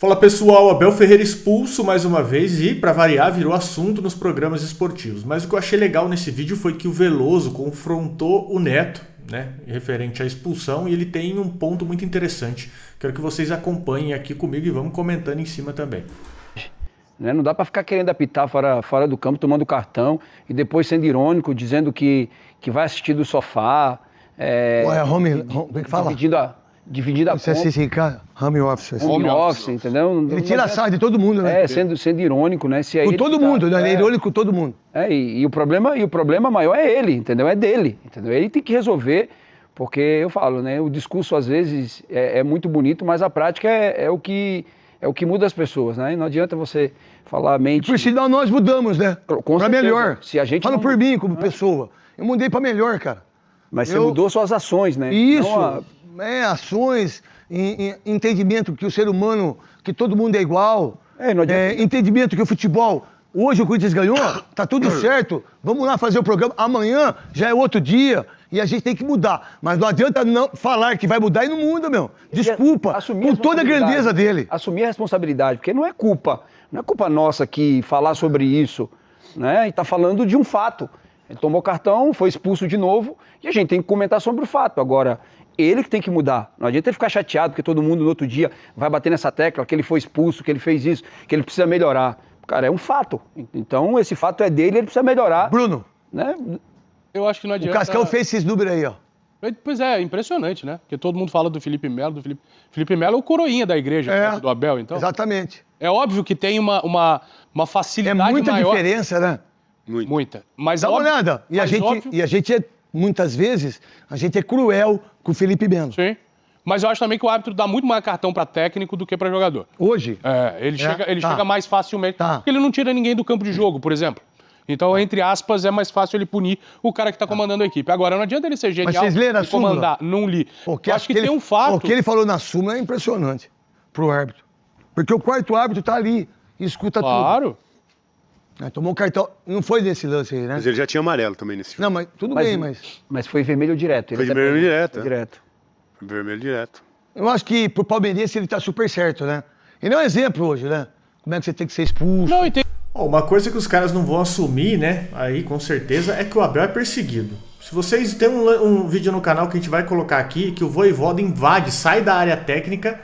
Fala pessoal, Abel Ferreira expulso mais uma vez e, para variar, virou assunto nos programas esportivos. Mas o que eu achei legal nesse vídeo foi que o Veloso confrontou o Neto, né, referente à expulsão, e ele tem um ponto muito interessante. Quero que vocês acompanhem aqui comigo e vamos comentando em cima também. Né, não dá para ficar querendo apitar fora, fora do campo, tomando cartão e depois sendo irônico, dizendo que, que vai assistir do sofá. É, Ué, home, home, como é que fala? Tá a, dividir a Isso é conta. Você assim, home office. Assim. Home, home office, office, entendeu? Ele tira a é sarra de todo mundo, né? É, sendo, sendo irônico, né? Se é com todo tá- mundo, né? É, é irônico com todo mundo. É, e, e, o problema, e o problema maior é ele, entendeu? É dele, entendeu? Ele tem que resolver, porque eu falo, né? O discurso às vezes é, é muito bonito, mas a prática é, é, o que... É o que muda as pessoas, né? E não adianta você falar a mente. por sinal, nós mudamos, né? Com melhor. Se a gente Falo não... por mim como ah. pessoa. Eu mudei para melhor, cara. Mas eu... você mudou suas ações, né? Isso é, ações, em, em, entendimento que o ser humano, que todo mundo é igual, é, é, entendimento que o futebol. Hoje o Corinthians ganhou, tá tudo certo. Vamos lá fazer o programa. Amanhã já é outro dia e a gente tem que mudar. Mas não adianta não falar que vai mudar e não muda, meu. Desculpa. Assumir com toda a grandeza dele. Assumir a responsabilidade, porque não é culpa. Não é culpa nossa que falar sobre isso. Né? E tá falando de um fato. Ele tomou cartão, foi expulso de novo e a gente tem que comentar sobre o fato. Agora, ele que tem que mudar. Não adianta ele ficar chateado porque todo mundo no outro dia vai bater nessa tecla que ele foi expulso, que ele fez isso, que ele precisa melhorar. Cara, é um fato. Então, esse fato é dele, ele precisa melhorar. Bruno, né? Eu acho que não adianta. O Cascão fez esses números aí, ó. Pois é, impressionante, né? Porque todo mundo fala do Felipe Melo, do Felipe. Felipe Melo é o coroinha da igreja é, do Abel, então. Exatamente. É óbvio que tem uma, uma, uma facilidade É muita maior. diferença, né? Muito. Muita. Mas Dá uma olhada. E a, gente, óbvio... e a gente é, muitas vezes, a gente é cruel com o Felipe Melo. Sim. Mas eu acho também que o árbitro dá muito mais cartão para técnico do que para jogador. Hoje? É, ele, é? Chega, ele tá. chega mais facilmente. Tá. Porque ele não tira ninguém do campo de jogo, por exemplo. Então, entre aspas, é mais fácil ele punir o cara que está tá. comandando a equipe. Agora, não adianta ele ser genial Mas vocês leram e comandar. Não li. Porque acho que, ele, tem um fato... O que ele falou na súmula é impressionante pro árbitro. Porque o quarto árbitro está ali escuta claro. tudo. Claro. É, tomou cartão. Não foi nesse lance aí, né? Mas ele já tinha amarelo também nesse jogo. Não, mas tudo mas, bem, mas. Mas foi vermelho direto. Foi tá vermelho direto. Foi é. direto. Foi vermelho direto. Eu acho que pro palmeirense ele tá super certo, né? Ele é um exemplo hoje, né? Como é que você tem que ser expulso. Não, entendi. Oh, uma coisa que os caras não vão assumir, né? Aí com certeza é que o Abel é perseguido. Se vocês têm um, um vídeo no canal que a gente vai colocar aqui, que o Voivoda invade, sai da área técnica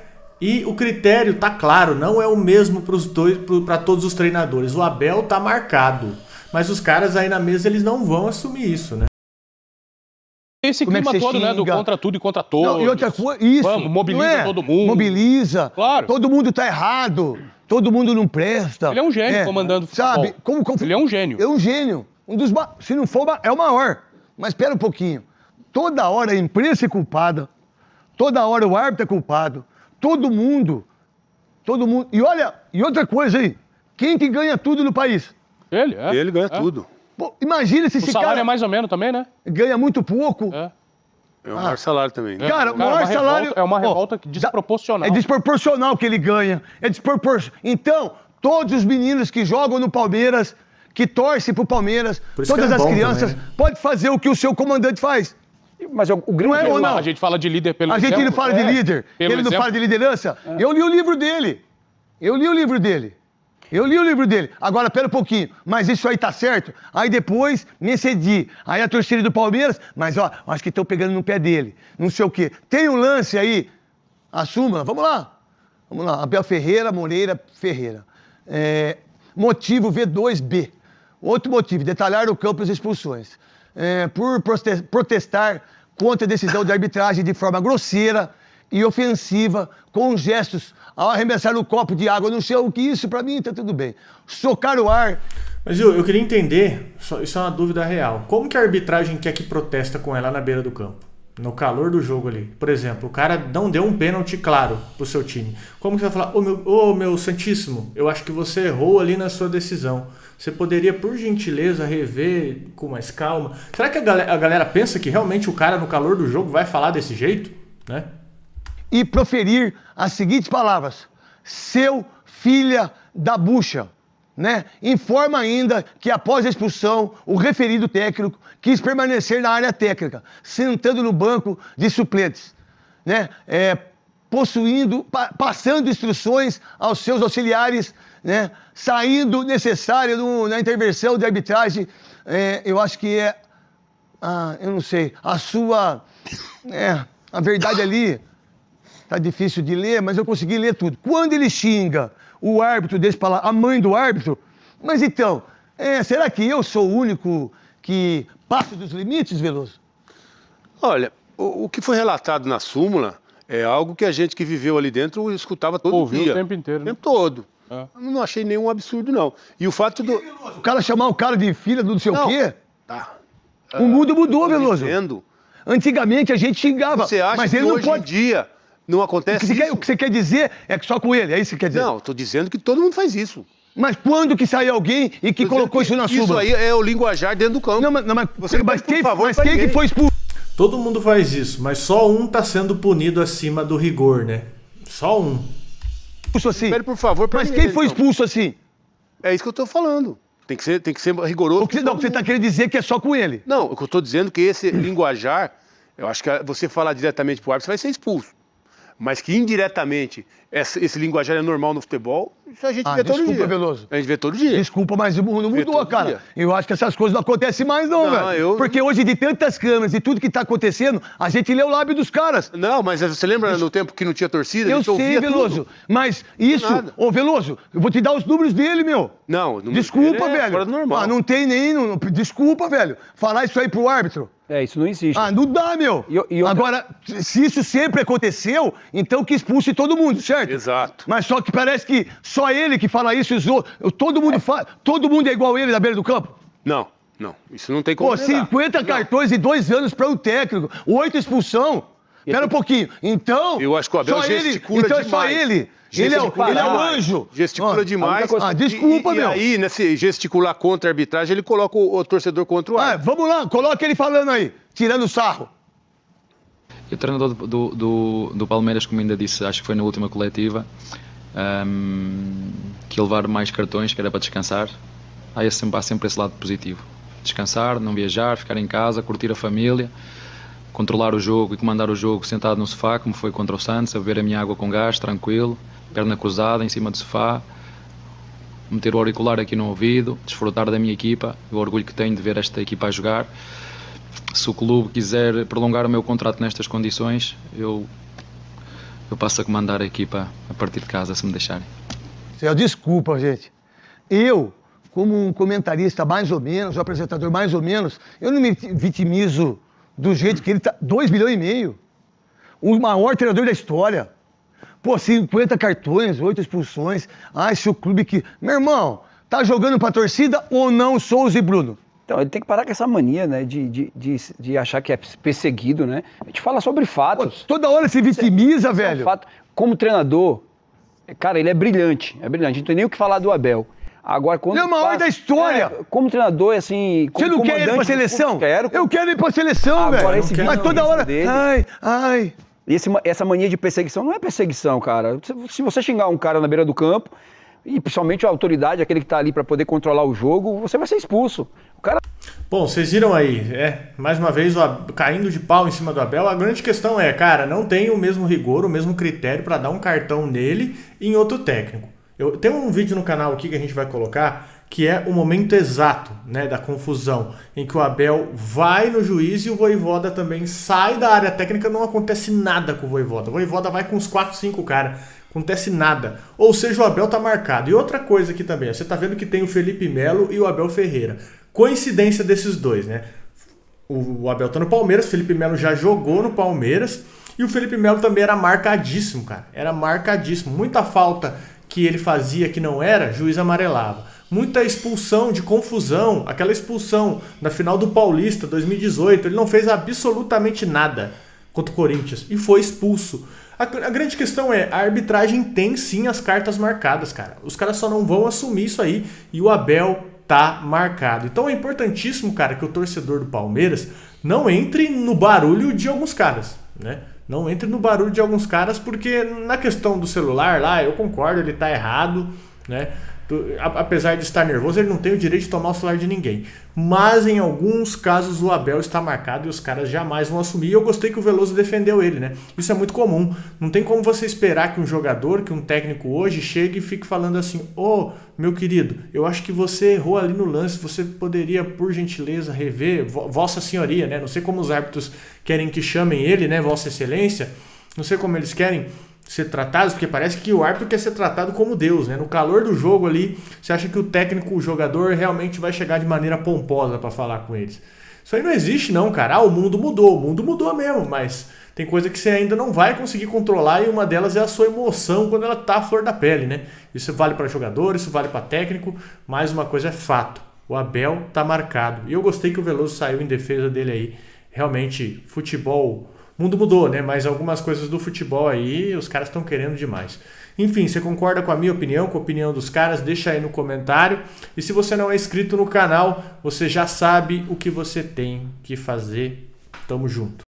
e o critério tá claro, não é o mesmo para os dois, para todos os treinadores. O Abel tá marcado, mas os caras aí na mesa eles não vão assumir isso, né? Esse é clima é todo, xinga? né? Do contra tudo e contra todos. Não, e outra coisa, isso. Vamos, é? mobiliza é? todo mundo. Mobiliza. Claro. Todo mundo tá errado. Todo mundo não presta. Ele é um gênio é, comandando Sabe? Como, como, Ele é um gênio. É um gênio. Um dos se não for é o maior. Mas espera um pouquinho. Toda hora a imprensa é culpada. Toda hora o árbitro é culpado. Todo mundo. Todo mundo. E olha, e outra coisa aí. Quem que ganha tudo no país? Ele, é. Ele ganha é. tudo. Pô, imagina se o esse salário é mais ou menos também, né? Ganha muito pouco. É. É o maior ah, salário também. Né? Cara, o é maior é salário. Revolta, é uma revolta oh, desproporcional. É desproporcional que ele ganha. É desproporcional. Então, todos os meninos que jogam no Palmeiras, que torcem pro Palmeiras, todas é as crianças, também, né? pode fazer o que o seu comandante faz. Mas o grande não é, ou não. A gente fala de líder pelo A gente exemplo, é. não fala é. de líder. ele exemplo. não fala de liderança. É. Eu li o livro dele. Eu li o livro dele. Eu li o livro dele. Agora, pera um pouquinho. Mas isso aí tá certo? Aí depois, me cedi. Aí a torcida do Palmeiras, mas ó, acho que estão pegando no pé dele. Não sei o quê. Tem um lance aí. Assuma. Vamos lá. Vamos lá. Abel Ferreira, Moreira, Ferreira. É, motivo V2B. Outro motivo, detalhar o campo e as expulsões é, por protestar contra a decisão de arbitragem de forma grosseira e ofensiva, com gestos ao arremessar o copo de água no chão, que isso para mim tá tudo bem. Socar o ar. Mas eu eu queria entender, isso é uma dúvida real. Como que a arbitragem quer que protesta com ela na beira do campo? no calor do jogo ali. Por exemplo, o cara não deu um pênalti claro pro seu time. Como que você vai falar, ô oh, meu, oh, meu Santíssimo, eu acho que você errou ali na sua decisão. Você poderia, por gentileza, rever com mais calma. Será que a galera, a galera pensa que realmente o cara no calor do jogo vai falar desse jeito? Né? E proferir as seguintes palavras: seu filha da bucha né, informa ainda que após a expulsão, o referido técnico quis permanecer na área técnica, sentando no banco de suplentes, né, é, possuindo, pa, passando instruções aos seus auxiliares, né, saindo necessária na intervenção de arbitragem, é, eu acho que é, ah, eu não sei, a sua, é, a verdade ali, tá difícil de ler, mas eu consegui ler tudo. Quando ele xinga o árbitro desse para lá, a mãe do árbitro. Mas então, é, será que eu sou o único que passa dos limites, Veloso? Olha, o, o que foi relatado na súmula é algo que a gente que viveu ali dentro escutava todo Ouviu dia. o tempo inteiro. Né? O tempo todo. É. Não achei nenhum absurdo, não. E o fato do. O cara chamar o cara de filha do não sei não. o quê? Tá. O mundo ah, mudou, Veloso. Dizendo. Antigamente a gente xingava, mas ele não pode. dia não acontece o que, quer, o que você quer dizer é que só com ele, é isso que quer dizer? Não, estou dizendo que todo mundo faz isso. Mas quando que saiu alguém e que colocou que isso na sua? Isso aí é o linguajar dentro do campo. Não, mas, não, mas, você mas, quem, favor, mas quem que foi expulso? Todo mundo faz isso, mas só um está sendo punido acima do rigor, né? Só um. Expulso assim. Pera, por favor, mas quem foi então. expulso assim? É isso que eu estou falando. Tem que ser, tem que ser rigoroso. O que, não, você está querendo dizer é que é só com ele. Não, eu estou dizendo é que esse linguajar, eu acho que você falar diretamente para o árbitro, você vai ser expulso mas que indiretamente esse linguajar é normal no futebol, isso a gente ah, vê desculpa, todo dia. Veloso. A gente vê todo dia. Desculpa, mas o mundo mudou, cara. Dia. Eu acho que essas coisas não acontecem mais, não, não velho. Eu... Porque hoje, de tantas câmeras e tudo que tá acontecendo, a gente lê o lábio dos caras. Não, mas você lembra no tempo que não tinha torcida? Eu sei, Veloso. Tudo. Mas isso, ô Veloso, eu vou te dar os números dele, meu. Não, não Desculpa, é velho. Normal. Ah, não tem nem. Não, desculpa, velho. Falar isso aí pro árbitro. É, isso não existe. Ah, não dá, meu. E, e Agora, se isso sempre aconteceu, então que expulse todo mundo, certo? Exato. Mas só que parece que só só então é ele que fala isso, isso todo mundo é. fala, todo mundo é igual ele na beira do campo? Não, não. Isso não tem como. Pô, 50 não. cartões e dois anos para o técnico, oito expulsão. Espera um pouquinho. Então. Eu acho que o Abel só ele, Então é só ele. Ele é, ele é um anjo. Gesticula ah, demais. Coisa... Ah, desculpa, e, e, meu. E aí, nesse gesticular contra a arbitragem, ele coloca o, o torcedor contra o ar. Ah, vamos lá, coloca ele falando aí, tirando sarro. E o treinador do, do, do, do Palmeiras, como ainda disse, acho que foi na última coletiva, um, que levar mais cartões, que era para descansar. Há, sempre há sempre esse lado positivo. Descansar, não viajar, ficar em casa, curtir a família, controlar o jogo e comandar o jogo sentado no sofá, como foi contra o Santos, a beber a minha água com gás, tranquilo, perna cruzada em cima do sofá, meter o auricular aqui no ouvido, desfrutar da minha equipa, o orgulho que tenho de ver esta equipa a jogar. Se o clube quiser prolongar o meu contrato nestas condições, eu eu passo a comandar a equipa a partir de casa, se me deixarem. Céu, desculpa, gente. Eu, como um comentarista mais ou menos, um apresentador mais ou menos, eu não me vitimizo do jeito que ele tá. 2 milhões e meio. O maior treinador da história. Pô, 50 cartões, 8 expulsões. Ah, esse o clube que. Meu irmão, tá jogando pra torcida ou não, Souza e Bruno? Então, ele tem que parar com essa mania, né, de, de, de, de achar que é perseguido, né? A gente fala sobre fatos. Pô, toda hora se é vitimiza, velho. É um fato. Como treinador, cara, ele é brilhante, é brilhante. Não tem nem o que falar do Abel. Agora, quando. é o maior da história! É, como treinador, é assim. Você não quer ir pra seleção? Quero. Eu quero ir pra seleção, Agora, velho. Esse Mas toda é hora. Dele, ai, ai. Esse, essa mania de perseguição não é perseguição, cara. se você xingar um cara na beira do campo, e principalmente a autoridade, aquele que está ali para poder controlar o jogo, você vai ser expulso. O cara. Bom, vocês viram aí, é, mais uma vez Ab... caindo de pau em cima do Abel. A grande questão é, cara, não tem o mesmo rigor, o mesmo critério para dar um cartão nele em outro técnico. Eu tem um vídeo no canal aqui que a gente vai colocar que é o momento exato né, da confusão, em que o Abel vai no juiz e o Voivoda também sai da área técnica, não acontece nada com o Voivoda. O Voivoda vai com uns 4, 5 caras, acontece nada. Ou seja, o Abel tá marcado. E outra coisa aqui também, você tá vendo que tem o Felipe Melo e o Abel Ferreira. Coincidência desses dois, né? O Abel tá no Palmeiras, Felipe Melo já jogou no Palmeiras. E o Felipe Melo também era marcadíssimo, cara. Era marcadíssimo. Muita falta que ele fazia que não era, juiz amarelava muita expulsão, de confusão. Aquela expulsão na final do Paulista 2018, ele não fez absolutamente nada contra o Corinthians e foi expulso. A, a grande questão é, a arbitragem tem sim as cartas marcadas, cara. Os caras só não vão assumir isso aí e o Abel tá marcado. Então é importantíssimo, cara, que o torcedor do Palmeiras não entre no barulho de alguns caras, né? Não entre no barulho de alguns caras, porque na questão do celular lá, eu concordo, ele tá errado, né? apesar de estar nervoso, ele não tem o direito de tomar o celular de ninguém. Mas em alguns casos o Abel está marcado e os caras jamais vão assumir. E eu gostei que o Veloso defendeu ele, né? Isso é muito comum. Não tem como você esperar que um jogador, que um técnico hoje chegue e fique falando assim: "Ô, oh, meu querido, eu acho que você errou ali no lance, você poderia por gentileza rever vossa senhoria, né? Não sei como os árbitros querem que chamem ele, né, vossa excelência. Não sei como eles querem ser tratados, porque parece que o árbitro quer ser tratado como Deus, né? No calor do jogo ali, você acha que o técnico, o jogador realmente vai chegar de maneira pomposa para falar com eles. Isso aí não existe não, cara. Ah, o mundo mudou, o mundo mudou mesmo, mas tem coisa que você ainda não vai conseguir controlar e uma delas é a sua emoção quando ela tá à flor da pele, né? Isso vale para jogador, isso vale para técnico, mas uma coisa é fato. O Abel tá marcado. E eu gostei que o Veloso saiu em defesa dele aí. Realmente, futebol o mundo mudou, né? Mas algumas coisas do futebol aí, os caras estão querendo demais. Enfim, você concorda com a minha opinião, com a opinião dos caras? Deixa aí no comentário. E se você não é inscrito no canal, você já sabe o que você tem que fazer. Tamo junto.